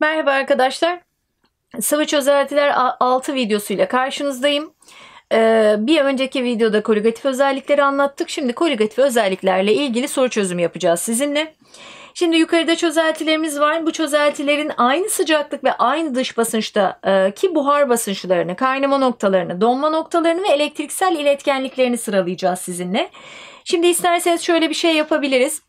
Merhaba arkadaşlar. Sıvı çözeltiler 6 videosuyla karşınızdayım. Ee, bir önceki videoda koligatif özellikleri anlattık. Şimdi koligatif özelliklerle ilgili soru çözümü yapacağız sizinle. Şimdi yukarıda çözeltilerimiz var. Bu çözeltilerin aynı sıcaklık ve aynı dış basınçta e, ki buhar basınçlarını, kaynama noktalarını, donma noktalarını ve elektriksel iletkenliklerini sıralayacağız sizinle. Şimdi isterseniz şöyle bir şey yapabiliriz.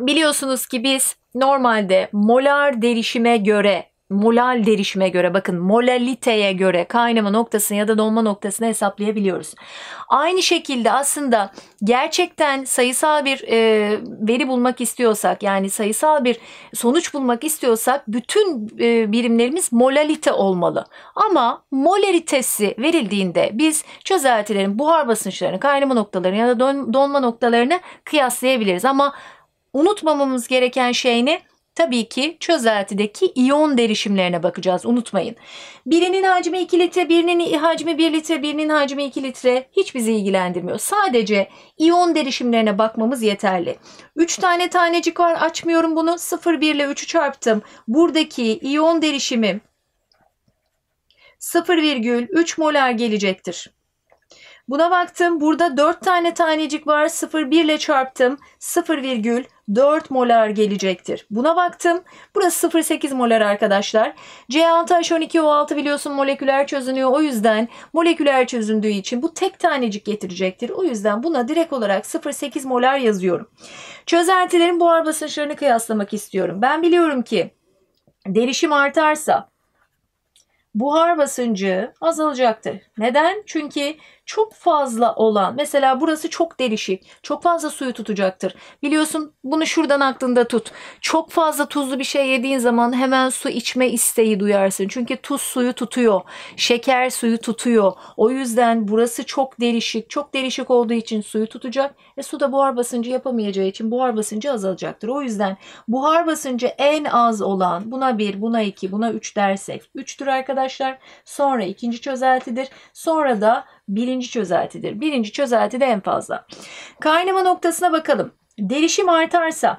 Biliyorsunuz ki biz normalde molar derişime göre molal derişime göre bakın molaliteye göre kaynama noktasını ya da donma noktasını hesaplayabiliyoruz. Aynı şekilde aslında gerçekten sayısal bir e, veri bulmak istiyorsak yani sayısal bir sonuç bulmak istiyorsak bütün e, birimlerimiz molalite olmalı. Ama molalitesi verildiğinde biz çözeltilerin buhar basınçlarını kaynama noktalarını ya da don, donma noktalarını kıyaslayabiliriz. Ama Unutmamamız gereken şey ne? Tabii ki çözeltideki iyon derişimlerine bakacağız unutmayın. Birinin hacmi 2 litre, birinin hacmi 1 litre, birinin hacmi 2 litre hiç bizi ilgilendirmiyor. Sadece iyon derişimlerine bakmamız yeterli. 3 tane tanecik var açmıyorum bunu 0,1 ile 3'ü çarptım. Buradaki iyon derişimi 0,3 molar gelecektir. Buna baktım burada 4 tane tanecik var 0,1 ile çarptım 0,3 4 molar gelecektir. Buna baktım. Burası 0,8 molar arkadaşlar. C6H12O6 biliyorsun moleküler çözünüyor. O yüzden moleküler çözündüğü için bu tek tanecik getirecektir. O yüzden buna direkt olarak 0,8 molar yazıyorum. Çözeltilerin buhar basınçlarını kıyaslamak istiyorum. Ben biliyorum ki derişim artarsa buhar basıncı azalacaktır. Neden? Çünkü çok fazla olan mesela burası çok delişik çok fazla suyu tutacaktır. Biliyorsun bunu şuradan aklında tut. Çok fazla tuzlu bir şey yediğin zaman hemen su içme isteği duyarsın. Çünkü tuz suyu tutuyor. Şeker suyu tutuyor. O yüzden burası çok delişik. Çok delişik olduğu için suyu tutacak. ve su da buhar basıncı yapamayacağı için buhar basıncı azalacaktır. O yüzden buhar basıncı en az olan buna bir, buna iki, buna üç dersek üçtür arkadaşlar arkadaşlar. Sonra ikinci çözeltidir. Sonra da birinci çözeltidir. Birinci çözelti de en fazla. Kaynama noktasına bakalım. Derişim artarsa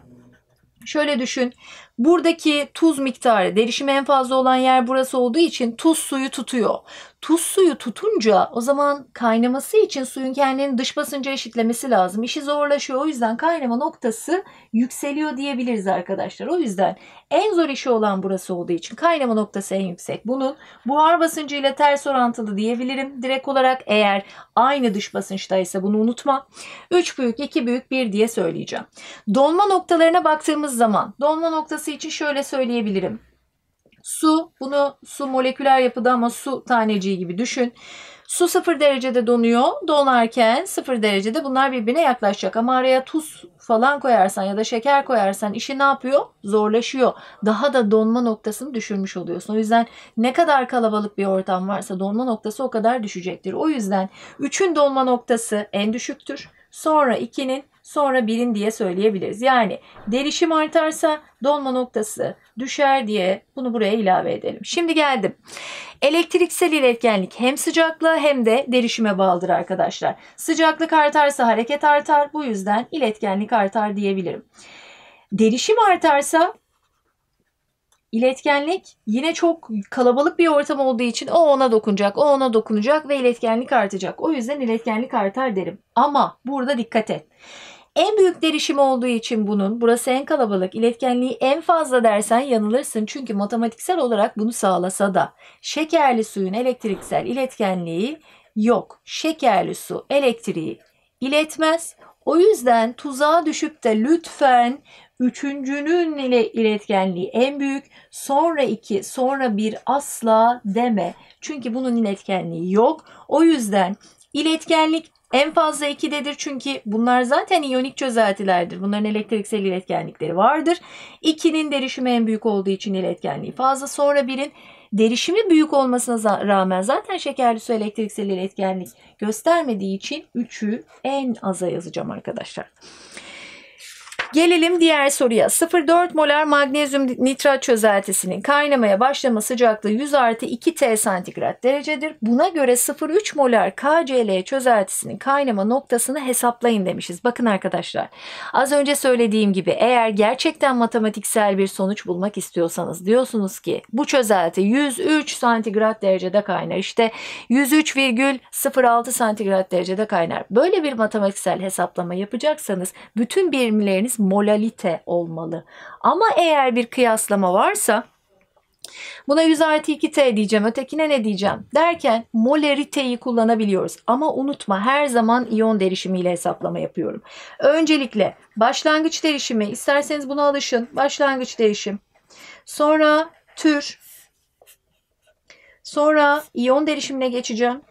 şöyle düşün. Buradaki tuz miktarı derişim en fazla olan yer burası olduğu için tuz suyu tutuyor. Tuz suyu tutunca o zaman kaynaması için suyun kendini dış basınca eşitlemesi lazım. İşi zorlaşıyor. O yüzden kaynama noktası yükseliyor diyebiliriz arkadaşlar. O yüzden en zor işi olan burası olduğu için kaynama noktası en yüksek. Bunun buhar basıncı ile ters orantılı diyebilirim. Direkt olarak eğer aynı dış basınçtaysa bunu unutma. 3 büyük, 2 büyük, 1 diye söyleyeceğim. Donma noktalarına baktığımız zaman donma noktası olması için şöyle söyleyebilirim. Su, bunu su moleküler yapıda ama su taneciği gibi düşün. Su 0 derecede donuyor. Donarken 0 derecede bunlar birbirine yaklaşacak. Ama araya tuz falan koyarsan ya da şeker koyarsan işi ne yapıyor? Zorlaşıyor. Daha da donma noktasını düşürmüş oluyorsun. O yüzden ne kadar kalabalık bir ortam varsa donma noktası o kadar düşecektir. O yüzden 3'ün donma noktası en düşüktür. Sonra 2'nin sonra bilin diye söyleyebiliriz. Yani derişim artarsa donma noktası düşer diye bunu buraya ilave edelim. Şimdi geldim. Elektriksel iletkenlik hem sıcaklığa hem de derişime bağlıdır arkadaşlar. Sıcaklık artarsa hareket artar. Bu yüzden iletkenlik artar diyebilirim. Derişim artarsa iletkenlik yine çok kalabalık bir ortam olduğu için o ona dokunacak, o ona dokunacak ve iletkenlik artacak. O yüzden iletkenlik artar derim. Ama burada dikkat et en büyük derişim olduğu için bunun burası en kalabalık iletkenliği en fazla dersen yanılırsın. Çünkü matematiksel olarak bunu sağlasa da şekerli suyun elektriksel iletkenliği yok. Şekerli su elektriği iletmez. O yüzden tuzağa düşüp de lütfen üçüncünün ile iletkenliği en büyük sonra iki sonra bir asla deme. Çünkü bunun iletkenliği yok. O yüzden iletkenlik en fazla 2'dedir çünkü bunlar zaten iyonik çözeltilerdir. Bunların elektriksel iletkenlikleri vardır. 2'nin derişimi en büyük olduğu için iletkenliği fazla. Sonra 1'in derişimi büyük olmasına rağmen zaten şekerli su elektriksel iletkenlik göstermediği için 3'ü en aza yazacağım arkadaşlar. Gelelim diğer soruya. 0,4 molar magnezyum nitrat çözeltisinin kaynamaya başlama sıcaklığı 100 artı 2 T santigrat derecedir. Buna göre 0,3 molar KCl çözeltisinin kaynama noktasını hesaplayın demişiz. Bakın arkadaşlar az önce söylediğim gibi eğer gerçekten matematiksel bir sonuç bulmak istiyorsanız diyorsunuz ki bu çözelti 103 santigrat derecede kaynar. İşte 103,06 santigrat derecede kaynar. Böyle bir matematiksel hesaplama yapacaksanız bütün birimleriniz molalite olmalı. Ama eğer bir kıyaslama varsa Buna 100 artı 2t diyeceğim, ötekine ne diyeceğim derken moleriteyi kullanabiliyoruz. Ama unutma her zaman iyon derişimiyle hesaplama yapıyorum. Öncelikle başlangıç derişimi, isterseniz buna alışın. Başlangıç derişim. Sonra tür. Sonra iyon derişimine geçeceğim.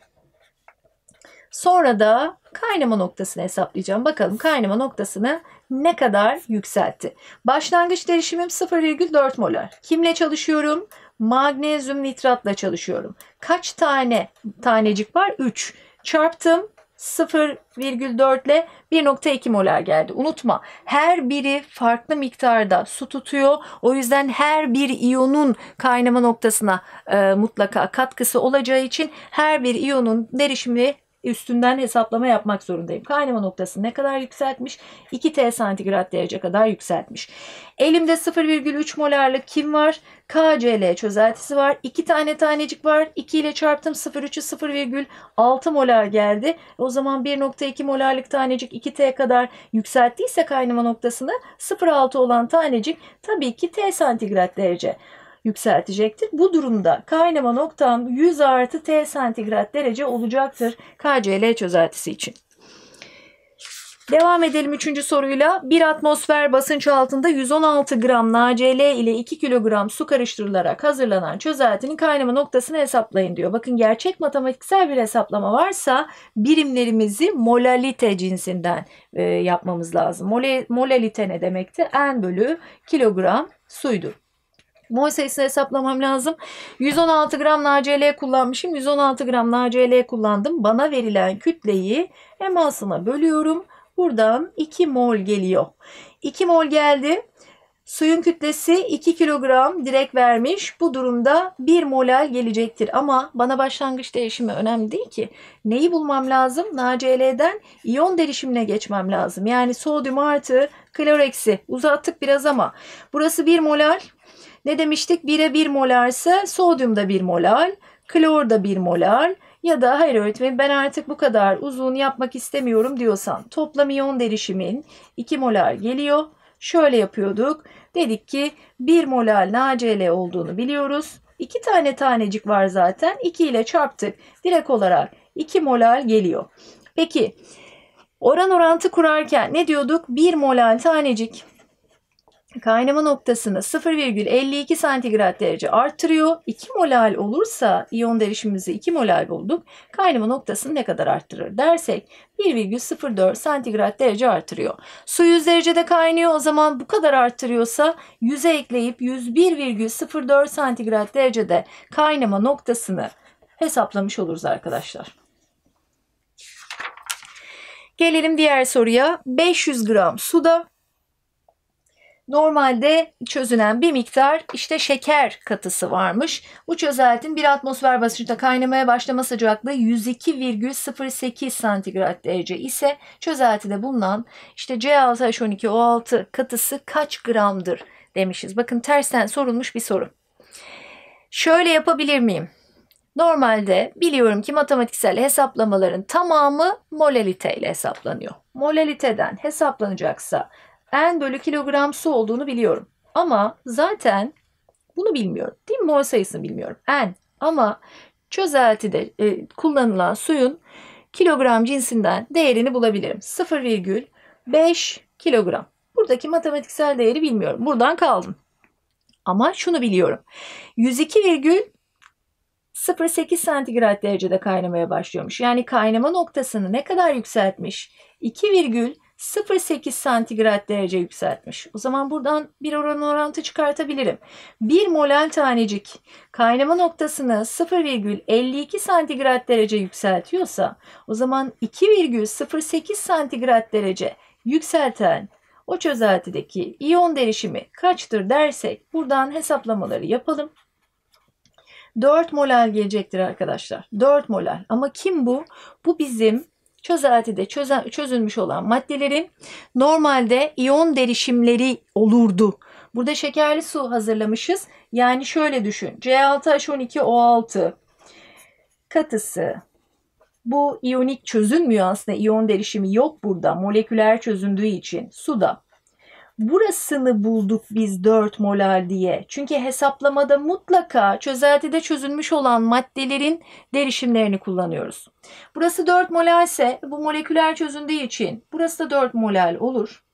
Sonra da kaynama noktasını hesaplayacağım. Bakalım kaynama noktasını ne kadar yükseltti? Başlangıç derişimim 0,4 molar. Kimle çalışıyorum? Magnezyum nitratla çalışıyorum. Kaç tane tanecik var? 3. Çarptım 0,4 ile 1,2 molar geldi. Unutma her biri farklı miktarda su tutuyor. O yüzden her bir iyonun kaynama noktasına e, mutlaka katkısı olacağı için her bir iyonun derişimi üstünden hesaplama yapmak zorundayım. Kaynama noktası ne kadar yükseltmiş? 2T santigrat derece kadar yükseltmiş. Elimde 0,3 molarlık kim var? KCL çözeltisi var. 2 tane tanecik var. 2 ile çarptım 0,3'ü 0,6 molar geldi. O zaman 1,2 molarlık tanecik 2T kadar yükselttiyse kaynama noktasını 0,6 olan tanecik tabii ki T santigrat derece yükseltecektir. Bu durumda kaynama noktam 100 artı T santigrat derece olacaktır KCL çözeltisi için. Devam edelim üçüncü soruyla. 1 atmosfer basınç altında 116 gram NaCl ile 2 kilogram su karıştırılarak hazırlanan çözeltinin kaynama noktasını hesaplayın diyor. Bakın gerçek matematiksel bir hesaplama varsa birimlerimizi molalite cinsinden e, yapmamız lazım. Mole, molalite ne demekti? N bölü kilogram suydu. Mol sayısını hesaplamam lazım. 116 gram NaCl kullanmışım. 116 gram NaCl kullandım. Bana verilen kütleyi emasına bölüyorum. Buradan 2 mol geliyor. 2 mol geldi. Suyun kütlesi 2 kilogram direkt vermiş. Bu durumda 1 molal gelecektir. Ama bana başlangıç değişimi önemli değil ki. Neyi bulmam lazım? NaCl'den iyon derişimine geçmem lazım. Yani sodyum artı klor eksi. Uzattık biraz ama. Burası 1 molal. Ne demiştik? Bire bir molarsa sodyum da bir molar, klor da bir molar ya da hayır öğretmenim ben artık bu kadar uzun yapmak istemiyorum diyorsan toplam iyon derişimin 2 molar geliyor. Şöyle yapıyorduk. Dedik ki 1 molar NaCl olduğunu biliyoruz. 2 tane tanecik var zaten. 2 ile çarptık. Direkt olarak 2 molar geliyor. Peki oran orantı kurarken ne diyorduk? 1 molar tanecik kaynama noktasını 0,52 santigrat derece arttırıyor. 2 molal olursa iyon derişimimizi 2 molal bulduk. Kaynama noktasını ne kadar arttırır dersek 1,04 santigrat derece artırıyor. Su 100 derecede kaynıyor o zaman bu kadar arttırıyorsa 100'e ekleyip 101,04 santigrat derecede kaynama noktasını hesaplamış oluruz arkadaşlar. Gelelim diğer soruya. 500 gram suda Normalde çözünen bir miktar işte şeker katısı varmış. Bu çözeltin bir atmosfer basınçta kaynamaya başlama sıcaklığı 102,08 santigrat derece ise çözeltide bulunan işte C6H12O6 katısı kaç gramdır demişiz. Bakın tersten sorulmuş bir soru. Şöyle yapabilir miyim? Normalde biliyorum ki matematiksel hesaplamaların tamamı molalite ile hesaplanıyor. Molaliteden hesaplanacaksa n bölü kilogram su olduğunu biliyorum. Ama zaten bunu bilmiyorum. Değil mi? Mol sayısını bilmiyorum. N. Ama çözeltide e, kullanılan suyun kilogram cinsinden değerini bulabilirim. 0,5 kilogram. Buradaki matematiksel değeri bilmiyorum. Buradan kaldım. Ama şunu biliyorum. 102,08 santigrat derecede kaynamaya başlıyormuş. Yani kaynama noktasını ne kadar yükseltmiş? 2, 0.8 santigrat derece yükseltmiş. O zaman buradan bir oran orantı çıkartabilirim. 1 molal tanecik kaynama noktasını 0,52 santigrat derece yükseltiyorsa o zaman 2,08 santigrat derece yükselten o çözeltideki iyon değişimi kaçtır dersek buradan hesaplamaları yapalım. 4 molal gelecektir arkadaşlar. 4 molal. Ama kim bu? Bu bizim Çözeltide çözen, çözülmüş olan maddelerin normalde iyon derişimleri olurdu. Burada şekerli su hazırlamışız. Yani şöyle düşün. C6H12O6 katısı. Bu iyonik çözünmüyor aslında. İyon derişimi yok burada. Moleküler çözündüğü için suda burasını bulduk biz 4 molar diye. Çünkü hesaplamada mutlaka çözeltide çözülmüş olan maddelerin derişimlerini kullanıyoruz. Burası 4 molar ise bu moleküler çözündüğü için burası da 4 molar olur.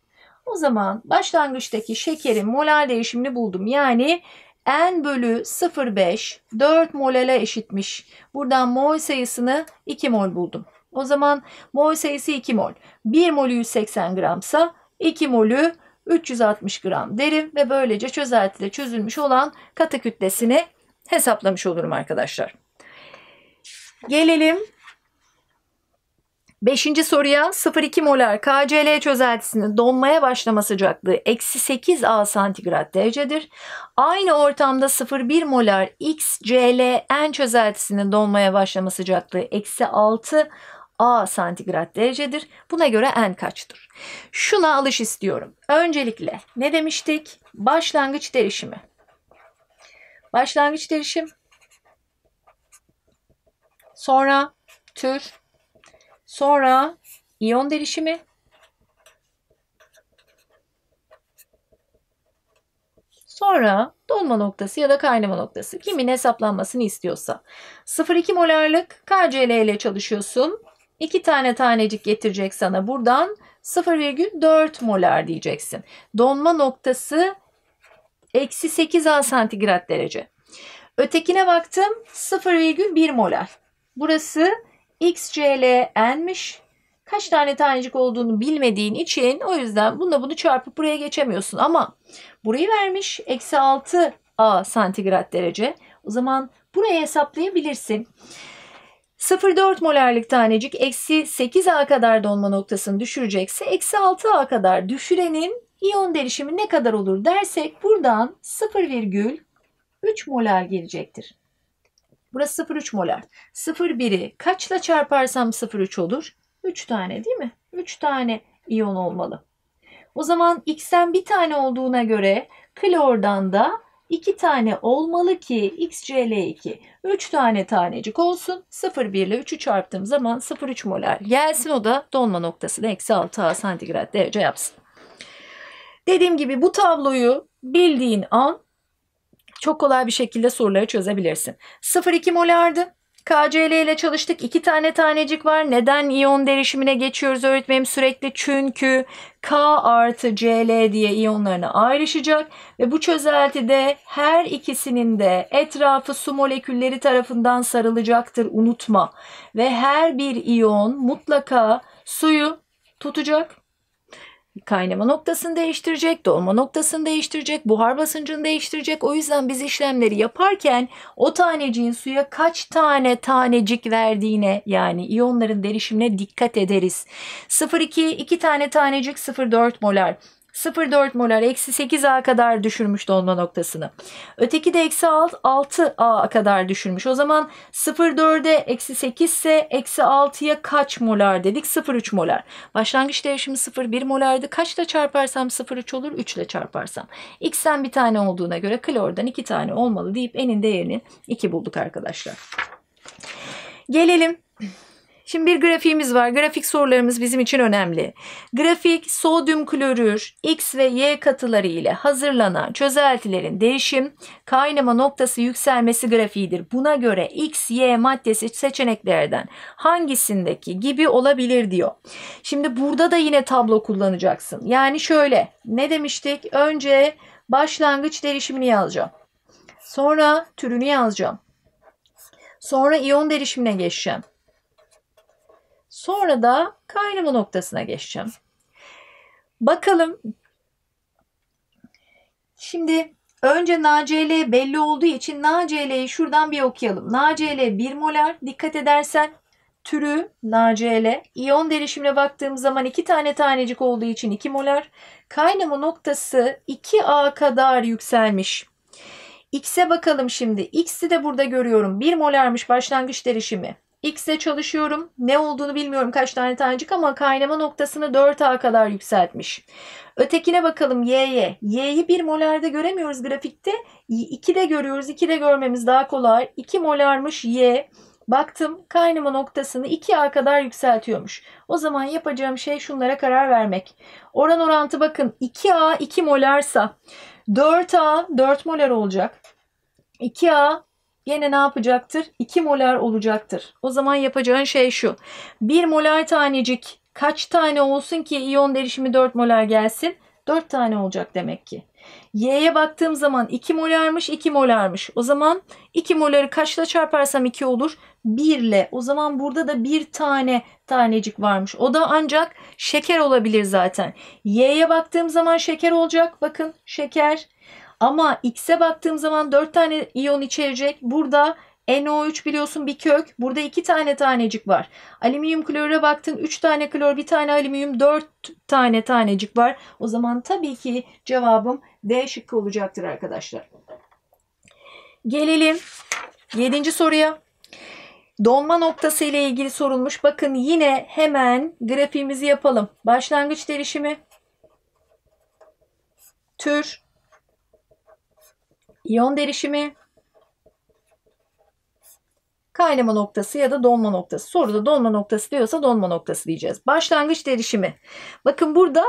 O zaman başlangıçtaki şekerin molar değişimini buldum. Yani N bölü 0,5 4 molale eşitmiş. Buradan mol sayısını 2 mol buldum. O zaman mol sayısı 2 mol. 1 molü 180 gramsa 2 molü 360 gram derim ve böylece çözeltide çözülmüş olan katı kütlesini hesaplamış olurum arkadaşlar. Gelelim 5. soruya 0,2 molar KCl çözeltisinin donmaya başlama sıcaklığı eksi 8 A santigrat derecedir. Aynı ortamda 0,1 molar XClN çözeltisinin donmaya başlama sıcaklığı eksi 6 A santigrat derecedir. Buna göre n kaçtır? Şuna alış istiyorum. Öncelikle ne demiştik? Başlangıç derişimi. Başlangıç derişim. Sonra tür. Sonra iyon derişimi. Sonra donma noktası ya da kaynama noktası kimin hesaplanmasını istiyorsa. 0,2 molarlık KCl ile çalışıyorsun. 2 tane tanecik getirecek sana buradan 0,4 molar diyeceksin. Donma noktası eksi 8 A santigrat derece. Ötekine baktım 0,1 molar. Burası XCLN'miş. Kaç tane tanecik olduğunu bilmediğin için o yüzden bununla bunu çarpıp buraya geçemiyorsun. Ama burayı vermiş eksi 6 A santigrat derece. O zaman burayı hesaplayabilirsin. 0,4 molarlık tanecik eksi 8 A kadar donma noktasını düşürecekse eksi 6 A kadar düşürenin iyon derişimi ne kadar olur dersek buradan 0,3 molar gelecektir. Burası 0,3 molar. 0,1'i kaçla çarparsam 0,3 olur? 3 tane değil mi? 3 tane iyon olmalı. O zaman X'ten bir tane olduğuna göre klordan da 2 tane olmalı ki XCl2 3 tane tanecik olsun. 0,1 ile 3'ü çarptığım zaman 0,3 molar gelsin. O da donma noktasını eksi 6 santigrat derece yapsın. Dediğim gibi bu tabloyu bildiğin an çok kolay bir şekilde soruları çözebilirsin. 0,2 molardı. KCL ile çalıştık. İki tane tanecik var. Neden iyon derişimine geçiyoruz öğretmenim sürekli? Çünkü K artı CL diye iyonlarına ayrışacak ve bu çözeltide her ikisinin de etrafı su molekülleri tarafından sarılacaktır unutma. Ve her bir iyon mutlaka suyu tutacak kaynama noktasını değiştirecek, dolma noktasını değiştirecek, buhar basıncını değiştirecek. O yüzden biz işlemleri yaparken o taneciğin suya kaç tane tanecik verdiğine yani iyonların derişimine dikkat ederiz. 0,2 2 tane tanecik 0,4 molar. 0,4 molar eksi 8A kadar düşürmüş dolma noktasını. Öteki de eksi 6A kadar düşürmüş. O zaman 0,4'e eksi 8 ise eksi 6'ya kaç molar dedik? 0,3 molar. Başlangıç değişimi 0,1 molardı. Kaçla çarparsam 0,3 olur? 3 ile çarparsam. X'ten bir tane olduğuna göre klordan 2 tane olmalı deyip enin değerini 2 bulduk arkadaşlar. Gelelim Şimdi bir grafiğimiz var. Grafik sorularımız bizim için önemli. Grafik sodyum klorür X ve Y katıları ile hazırlanan çözeltilerin değişim kaynama noktası yükselmesi grafiğidir. Buna göre X, Y maddesi seçeneklerden hangisindeki gibi olabilir diyor. Şimdi burada da yine tablo kullanacaksın. Yani şöyle ne demiştik? Önce başlangıç değişimini yazacağım. Sonra türünü yazacağım. Sonra iyon derişimine geçeceğim. Sonra da kaynama noktasına geçeceğim. Bakalım. Şimdi önce NaCl belli olduğu için NaCl'yi şuradan bir okuyalım. NaCl 1 molar. Dikkat edersen türü NaCl. İyon derişimine baktığım zaman iki tane tanecik olduğu için 2 molar. Kaynama noktası 2A kadar yükselmiş. X'e bakalım şimdi. X'i de burada görüyorum. 1 molarmış başlangıç derişimi. X'e çalışıyorum. Ne olduğunu bilmiyorum kaç tane tanecik ama kaynama noktasını 4A kadar yükseltmiş. Ötekine bakalım Y'ye. Y'yi 1 molarda göremiyoruz grafikte. 2'de görüyoruz. 2'de görmemiz daha kolay. 2 molarmış Y. Baktım kaynama noktasını 2A kadar yükseltiyormuş. O zaman yapacağım şey şunlara karar vermek. Oran orantı bakın 2A 2 molarsa 4A 4 molar olacak. 2A Yine ne yapacaktır? 2 molar olacaktır. O zaman yapacağın şey şu. 1 molar tanecik kaç tane olsun ki iyon derişimi 4 molar gelsin? 4 tane olacak demek ki. Y'ye baktığım zaman 2 molarmış 2 molarmış. O zaman 2 moları kaçla çarparsam 2 olur? 1 ile. O zaman burada da bir tane tanecik varmış. O da ancak şeker olabilir zaten. Y'ye baktığım zaman şeker olacak. Bakın şeker ama X'e baktığım zaman 4 tane iyon içerecek. Burada NO3 biliyorsun bir kök. Burada 2 tane tanecik var. Alüminyum klorura baktın 3 tane klor, 1 tane alüminyum, 4 tane tanecik var. O zaman tabii ki cevabım D şıkkı olacaktır arkadaşlar. Gelelim 7. soruya. Donma noktası ile ilgili sorulmuş. Bakın yine hemen grafiğimizi yapalım. Başlangıç derişimi, tür, iyon derişimi, kaynama noktası ya da donma noktası. Soruda donma noktası diyorsa donma noktası diyeceğiz. Başlangıç derişimi. Bakın burada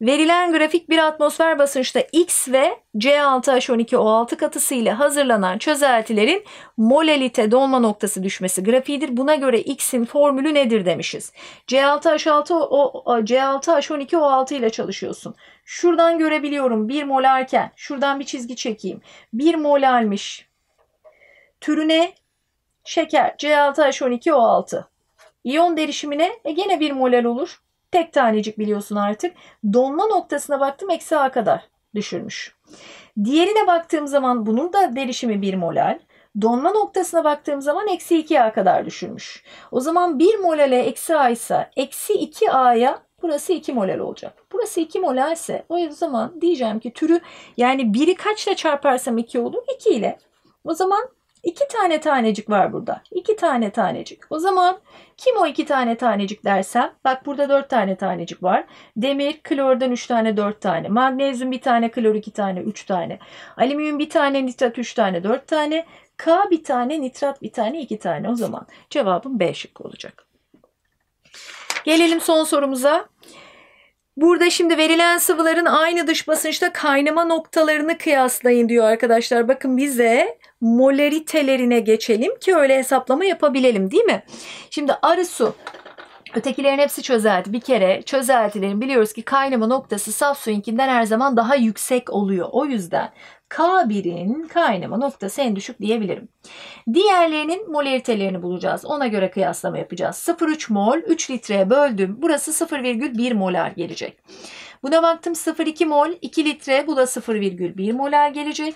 verilen grafik bir atmosfer basınçta X ve C6H12O6 katısı ile hazırlanan çözeltilerin molalite donma noktası düşmesi grafiğidir. Buna göre X'in formülü nedir demişiz. C6H6O C6H12O6 ile çalışıyorsun. Şuradan görebiliyorum 1 molarken. Şuradan bir çizgi çekeyim. 1 almış, Türüne şeker C6H12O6. İyon derişimine e gene 1 molal olur. Tek tanecik biliyorsun artık. Donma noktasına baktım eksi A kadar düşürmüş. Diğerine baktığım zaman bunun da derişimi 1 molal. Donma noktasına baktığım zaman eksi 2A kadar düşürmüş. O zaman 1 molale eksi A ise eksi 2A'ya burası 2 molal olacak. Burası 2 molar ise o zaman diyeceğim ki türü yani biri kaçla çarparsam 2 olur? 2 ile. O zaman 2 tane tanecik var burada. 2 tane tanecik. O zaman kim o 2 tane tanecik dersem bak burada 4 tane tanecik var. Demir, klordan 3 tane 4 tane. Magnezyum 1 tane, klor 2 tane 3 tane. Alüminyum 1 tane, nitrat 3 tane 4 tane. K bir tane, nitrat bir tane, 2 tane. O zaman cevabım B şıkkı olacak. Gelelim son sorumuza. Burada şimdi verilen sıvıların aynı dış basınçta kaynama noktalarını kıyaslayın diyor arkadaşlar. Bakın bize molaritelerine geçelim ki öyle hesaplama yapabilelim değil mi? Şimdi arı su Ötekilerin hepsi çözelti. Bir kere çözeltilerin biliyoruz ki kaynama noktası saf suyunkinden her zaman daha yüksek oluyor. O yüzden K1'in kaynama noktası en düşük diyebilirim. Diğerlerinin moleritelerini bulacağız. Ona göre kıyaslama yapacağız. 0,3 mol 3 litreye böldüm. Burası 0,1 molar gelecek. Buna baktım 0,2 mol 2 litre bu da 0,1 molar gelecek.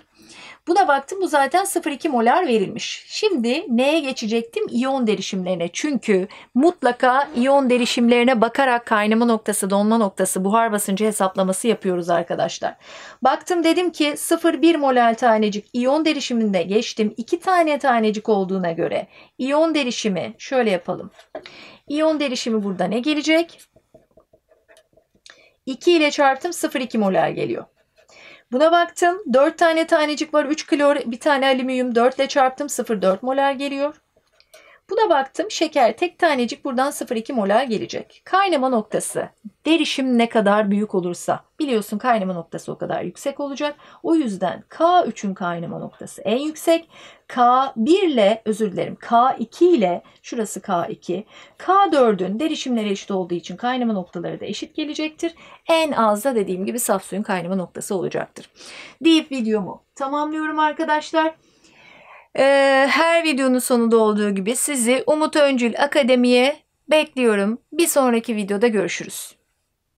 Buna baktım bu zaten 0,2 molar verilmiş. Şimdi neye geçecektim? İyon derişimlerine. Çünkü mutlaka iyon derişimlerine bakarak kaynama noktası, donma noktası, buhar basıncı hesaplaması yapıyoruz arkadaşlar. Baktım dedim ki 0,1 molar tanecik iyon derişiminde geçtim. 2 tane tane tanecik olduğuna göre iyon derişimi şöyle yapalım. İyon derişimi burada ne gelecek? 2 ile çarptım 0,2 molar geliyor. Buna baktım 4 tane tanecik var 3 klor bir tane alüminyum 4 ile çarptım 0,4 molar geliyor. Buna baktım şeker tek tanecik buradan 0,2 molar gelecek. Kaynama noktası derişim ne kadar büyük olursa biliyorsun kaynama noktası o kadar yüksek olacak. O yüzden K3'ün kaynama noktası en yüksek. K1 ile özür dilerim K2 ile şurası K2. K4'ün derişimleri eşit olduğu için kaynama noktaları da eşit gelecektir. En az da dediğim gibi saf suyun kaynama noktası olacaktır. Deyip videomu tamamlıyorum arkadaşlar e, her videonun sonunda olduğu gibi sizi Umut Öncül Akademi'ye bekliyorum. Bir sonraki videoda görüşürüz.